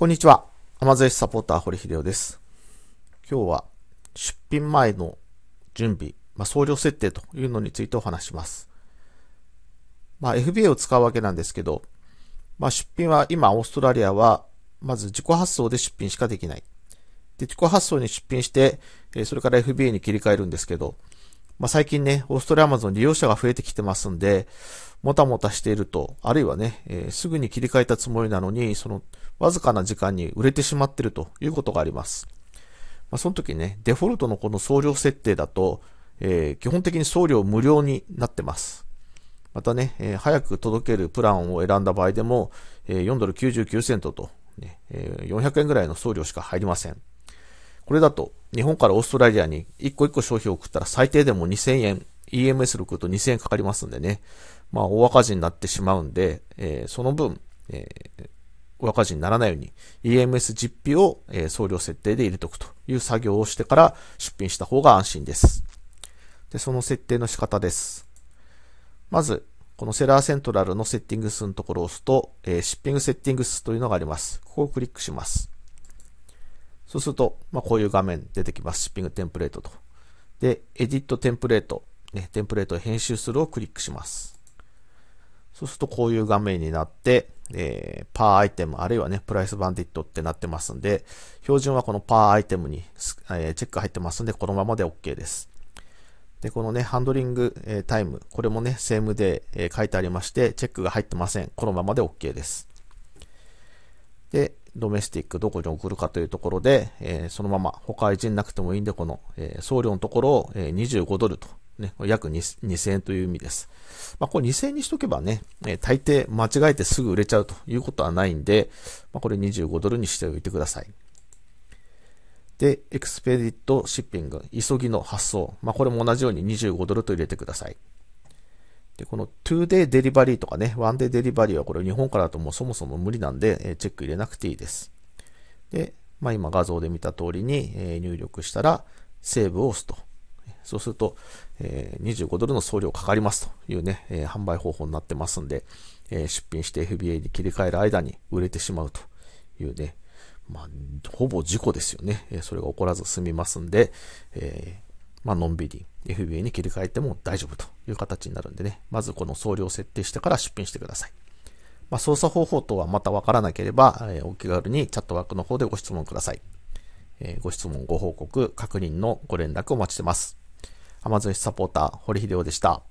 こんにちは。アゾ寿スサポーター、堀秀夫です。今日は出品前の準備、まあ、送料設定というのについてお話します。まあ、FBA を使うわけなんですけど、まあ、出品は今、オーストラリアは、まず自己発送で出品しかできない。で、自己発送に出品して、それから FBA に切り替えるんですけど、まあ、最近ね、オーストラリアマゾン利用者が増えてきてますんで、もたもたしていると、あるいはね、えー、すぐに切り替えたつもりなのに、その、わずかな時間に売れてしまってるということがあります。まあ、その時ね、デフォルトのこの送料設定だと、えー、基本的に送料無料になってます。またね、えー、早く届けるプランを選んだ場合でも、え4ドル99セントと、ね、え400円ぐらいの送料しか入りません。これだと日本からオーストラリアに一個一個商品を送ったら最低でも2000円、EMS で送ると2000円かかりますんでね。まあ、大赤字になってしまうんで、えー、その分、えー、大赤字にならないように EMS 実費を、えー、送料設定で入れておくという作業をしてから出品した方が安心です。で、その設定の仕方です。まず、このセラーセントラルのセッティングスのところを押すと、えー、シッピングセッティングスというのがあります。ここをクリックします。そうすると、まあ、こういう画面出てきます。シッピングテンプレートと。で、エディットテンプレート、ね、テンプレートを編集するをクリックします。そうするとこういう画面になって、えー、パーアイテム、あるいはね、プライスバンディットってなってますんで、標準はこのパーアイテムに、えー、チェック入ってますんで、このままで OK です。で、このね、ハンドリング、えー、タイム、これもね、セームで、えー、書いてありまして、チェックが入ってません。このままで OK です。で、ドメスティックどこに送るかというところで、えー、そのまま他いじんなくてもいいんで、この、えー、送料のところを、え25ドルと、ね、約2000円という意味です。まあ、これ2000円にしとけばね、えー、大抵間違えてすぐ売れちゃうということはないんで、まあ、これ25ドルにしておいてください。で、エクスペディットシッピング、急ぎの発送。まあ、これも同じように25ドルと入れてください。で、この 2day デリバリーとかね、1day デリバリーはこれ日本からだともうそもそも無理なんで、えチェック入れなくていいです。で、まあ、今画像で見た通りに、え入力したら、セーブを押すと。そうすると、え25ドルの送料かかりますというね、え販売方法になってますんで、え出品して FBA に切り替える間に売れてしまうというね、まあ、ほぼ事故ですよね。それが起こらず済みますんで、まあのんびり FBA に切り替えても大丈夫という形になるんでね、まずこの送料を設定してから出品してください。まあ、操作方法等はまたわからなければ、えー、お気軽にチャットワークの方でご質問ください。えー、ご質問、ご報告、確認のご連絡お待ちしてます。Amazon サポーター、堀秀夫でした。